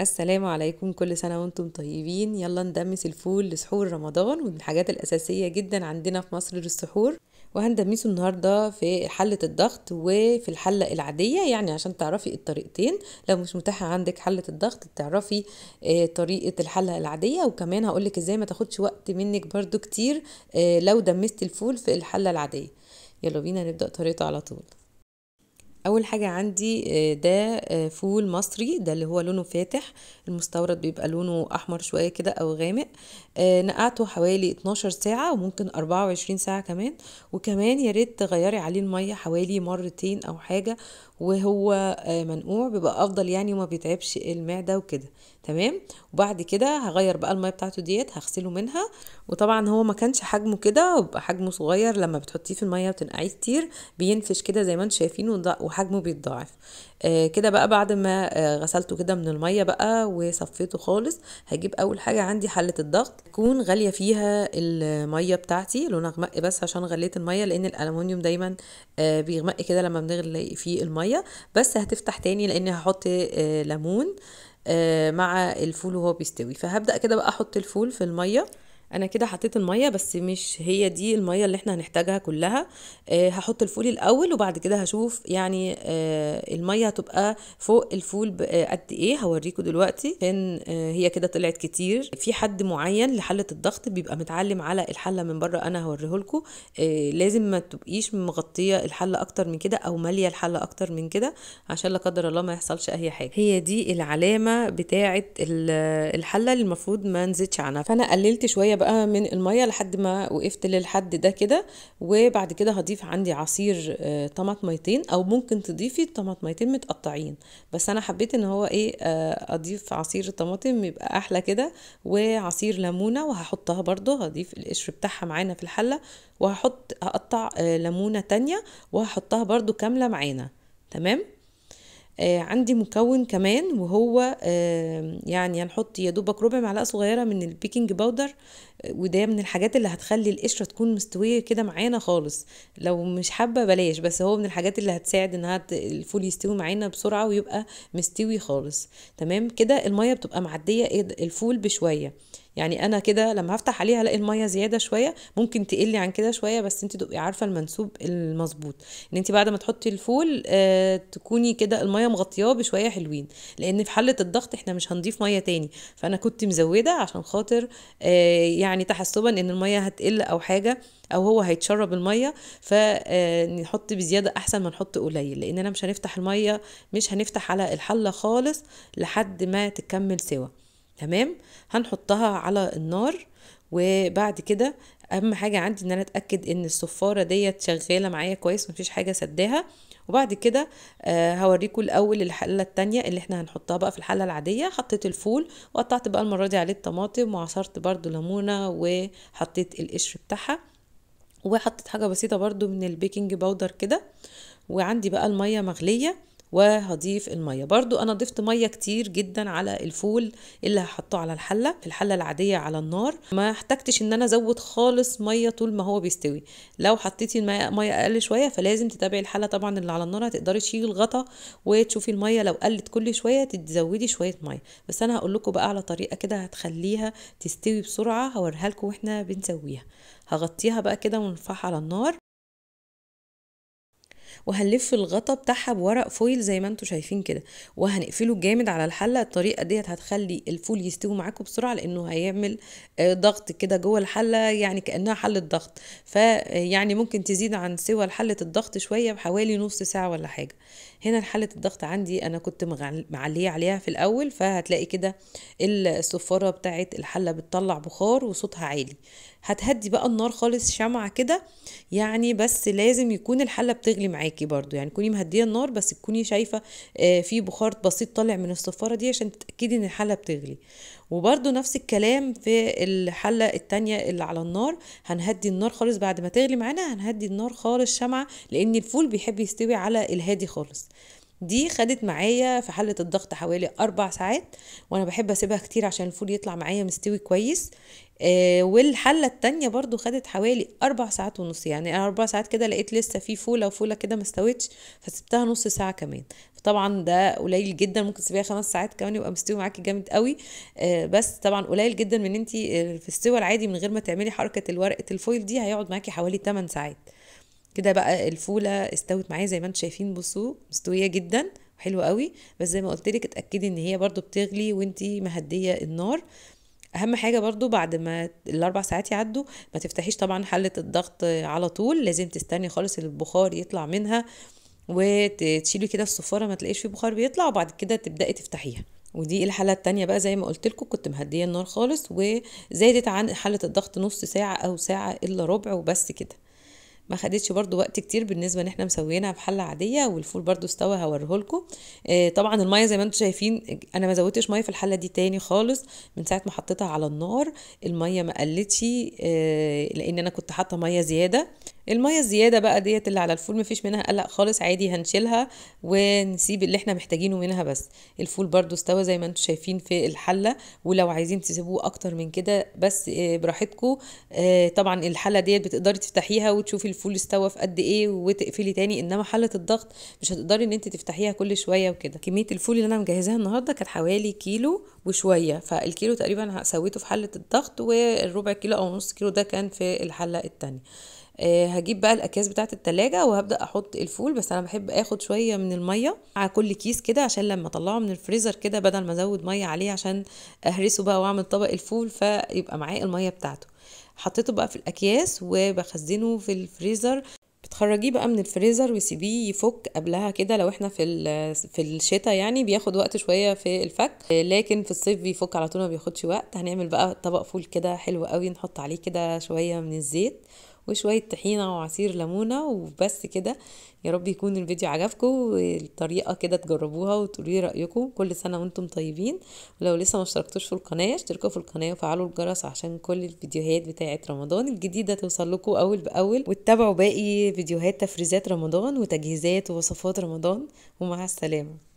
السلام عليكم كل سنة وانتم طيبين يلا ندمس الفول لسحور رمضان ومن الحاجات الأساسية جدا عندنا في مصر للسحور وهندمسه النهاردة في حلة الضغط وفي الحلة العادية يعني عشان تعرفي الطريقتين لو مش متاحة عندك حلة الضغط تعرفي آه، طريقة الحلة العادية وكمان هقولك ازاي ما تاخدش وقت منك برضو كتير آه، لو دمست الفول في الحلة العادية يلا بينا نبدأ طريقته على طول اول حاجه عندي آه، ده آه، فول مصري ده اللي هو لونه فاتح المستورد بيبقى لونه احمر شويه كده او غامق آه، نقعته حوالي 12 ساعه وممكن 24 ساعه كمان وكمان يا ريت تغيري عليه الميه حوالي مرتين او حاجه وهو منقوع بيبقى افضل يعني وما بيتعبش المعده وكده تمام وبعد كده هغير بقى الميه بتاعته ديت هغسله منها وطبعا هو ما كانش حجمه كده وبقى حجمه صغير لما بتحطيه في الميه وتنقعيه كتير بينفش كده زي ما انتم شايفين وحجمه بيتضاعف آه كده بقى بعد ما آه غسلته كده من الميه بقى وصفيته خالص هجيب اول حاجه عندي حله الضغط تكون غاليه فيها الميه بتاعتي لونها غمق بس عشان غليت الميه لان الالومنيوم دايما آه بيغمق كده لما بنغلي فيه الميه بس هتفتح تاني لان هحط آه ليمون مع الفول وهو بيستوي فهبدأ كده بقى أحط الفول في المية انا كده حطيت الميه بس مش هي دي الميه اللي احنا هنحتاجها كلها آه هحط الفول الاول وبعد كده هشوف يعني آه الميه هتبقى فوق الفول آه، قد ايه هوريكم دلوقتي عشان آه هي كده طلعت كتير في حد معين لحله الضغط بيبقى متعلم على الحله من بره انا هوريه لكم آه لازم ما تبقيش مغطيه الحله اكتر من كده او ماليه الحله اكتر من كده عشان لا قدر الله ما يحصلش اي حاجه هي دي العلامه بتاعه الحله اللي المفروض ما نزيدش عنها فانا قللت شويه بقى من المية لحد ما وقفت للحد ده كده وبعد كده هضيف عندي عصير آه، طماطميتين او ممكن تضيفي طماطميتين متقطعين بس انا حبيت ان هو ايه آه، اضيف عصير طماطم يبقى احلى كده وعصير ليمونه وهحطها برضو هضيف القشر بتاعها معانا في الحله وهحط هقطع آه، ليمونه تانية وهحطها برضو كامله معانا تمام آه، عندي مكون كمان وهو يعني هنحط يا دوبك ربع معلقه صغيره من البيكنج باودر آه، وده من الحاجات اللي هتخلي القشره تكون مستويه كده معانا خالص لو مش حابه بلاش بس هو من الحاجات اللي هتساعد انها الفول يستوي معانا بسرعه ويبقى مستوي خالص تمام كده الميه بتبقى معديه الفول بشويه يعني انا كده لما هفتح عليها الاقي الميه زياده شويه ممكن تقلي عن كده شويه بس انت تبقي عارفه المنسوب المظبوط ان انت بعد ما تحطي الفول آه تكوني كده الميه مغطياه بشويه حلوين لان في حله الضغط احنا مش هنضيف ميه تاني فانا كنت مزوده عشان خاطر آه يعني تحسبا ان الميه هتقل او حاجه او هو هيتشرب الميه فنحط آه، بزياده احسن ما نحط قليل لاننا مش هنفتح الميه مش هنفتح على الحله خالص لحد ما تكمل سوا تمام هنحطها على النار وبعد كده اهم حاجه عندي ان انا اتاكد ان الصفاره ديت شغاله معايا كويس مفيش حاجه سداها وبعد كده آه، هوريكم الاول الحله التانية اللي احنا هنحطها بقى في الحله العاديه حطيت الفول وقطعت بقى المره دي عليه الطماطم وعصرت برده ليمونه وحطيت القشر بتاعها وحطيت حاجه بسيطه برده من البيكنج باودر كده وعندي بقى الميه مغليه وهضيف المية برضو أنا ضفت مية كتير جدا على الفول اللي هحطه على الحلة في الحلة العادية على النار ما احتجتش ان أنا ازود خالص مية طول ما هو بيستوي لو حطيتي المية أقل شوية فلازم تتابعي الحلة طبعا اللي على النار هتقدري تشيلي الغطا وتشوفي المية لو قلت كل شوية تزودي شوية مية بس أنا هقول لكم بقى على طريقة كده هتخليها تستوي بسرعة هوريها لكم واحنا بنسويها هغطيها بقى كده ونرفعها على النار وهنلف الغطا بتاعها بورق فويل زي ما انتم شايفين كده وهنقفله جامد على الحله الطريقه ديت هتخلي الفول يستوي معاكم بسرعه لانه هيعمل آه، ضغط كده جوه الحله يعني كانها حله ضغط فيعني آه، ممكن تزيد عن سوى حله الضغط شويه بحوالي نص ساعه ولا حاجه هنا حله الضغط عندي انا كنت معليه عليها في الاول فهتلاقي كده الصفاره بتاعه الحله بتطلع بخار وصوتها عالي هتهدي بقى النار خالص شمعة كده يعني بس لازم يكون الحله بتغلي معاك معاكي برضو يعني تكوني مهديه النار بس تكوني شايفه آه، في بخار بسيط طالع من الصفاره دي عشان تتاكدي ان الحله بتغلي وبرضو نفس الكلام في الحله التانية اللي على النار هنهدي النار خالص بعد ما تغلي معانا هنهدي النار خالص شمعه لان الفول بيحب يستوي على الهادي خالص دي خدت معايا في حلة الضغط حوالي أربع ساعات وأنا بحب أسيبها كتير عشان الفول يطلع معايا مستوي كويس آه والحلة التانية برضو خدت حوالي أربع ساعات ونص يعني أنا أربع ساعات كده لقيت لسه في فولة وفولة كده مستوتش فسبتها نص ساعة كمان طبعا ده قليل جدا ممكن تسيبيها خمس ساعات كمان يبقى مستوي معاكي جامد قوي آه بس طبعا قليل جدا من انت آه، في السوى العادي من غير ما تعملي حركه الورقه الفويل دي هيقعد معاكي حوالي 8 ساعات كده بقى الفوله استوت معايا زي ما انتم شايفين بصوا مستويه جدا حلوه قوي بس زي ما قلت لك اتاكدي ان هي برده بتغلي وانت مهديه النار اهم حاجه برضو بعد ما الاربع ساعات يعدوا ما تفتحيش طبعا حله الضغط على طول لازم تستني خالص البخار يطلع منها وتشيلي كده الصفاره ما تلاقيش فيه بخار بيطلع وبعد كده تبداي تفتحيها ودي الحالة التانية بقى زي ما قلت لكم كنت مهدية النار خالص وزادت عن حالة الضغط نص ساعة أو ساعة إلا ربع وبس كده ما خدتش برده وقت كتير بالنسبه ان احنا مسويينها في حله عاديه والفول برده استوى هوريهولكم آه طبعا الميه زي ما انتم شايفين انا ما زودتش ميه في الحله دي تاني خالص من ساعه ما حطيتها على النار الميه ما قلتش آه لان انا كنت حاطه ميه زياده الميه الزياده بقى ديت اللي على الفول مفيش منها قلق خالص عادي هنشيلها ونسيب اللي احنا محتاجينه منها بس الفول برده استوى زي ما انتم شايفين في الحله ولو عايزين تسيبوه اكتر من كده بس آه، براحتكم آه، طبعا الحله ديت بتقدري تفتحيها وتشوفي الفول استوى في قد ايه وتقفلي تاني انما حله الضغط مش هتقدري ان انت تفتحيها كل شويه وكده كميه الفول اللي انا مجهزاها النهارده كانت حوالي كيلو وشويه فالكيلو تقريبا سويته في حله الضغط والربع كيلو او نص كيلو ده كان في الحله التانيه آه، هجيب بقى الاكياس بتاعه التلاجة وهبدا احط الفول بس انا بحب اخد شويه من الميه على كل كيس كده عشان لما اطلعه من الفريزر كده بدل ما ازود ميه عليه عشان اهرسه بقى واعمل طبق الفول فيبقى معاه الميه بتاعته حطيته بقى في الاكياس وبخزنه في الفريزر بتخرجيه بقى من الفريزر وسيبيه يفك قبلها كده لو احنا في في الشتاء يعني بياخد وقت شويه في الفك آه، لكن في الصيف بيفك على طول ما بياخدش وقت هنعمل بقى طبق فول كده حلو قوي نحط عليه كده شويه من الزيت وشوية طحينة وعصير ليمونة وبس كده يا رب يكون الفيديو عجبكم والطريقة كده تجربوها وتقولي رأيكم كل سنة وانتم طيبين ولو لسه ما اشتركتوش في القناة اشتركوا في القناة وفعلوا الجرس عشان كل الفيديوهات بتاعة رمضان الجديدة توصل لكم أول بأول وتتابعوا باقي فيديوهات تفريزات رمضان وتجهيزات ووصفات رمضان ومع السلامة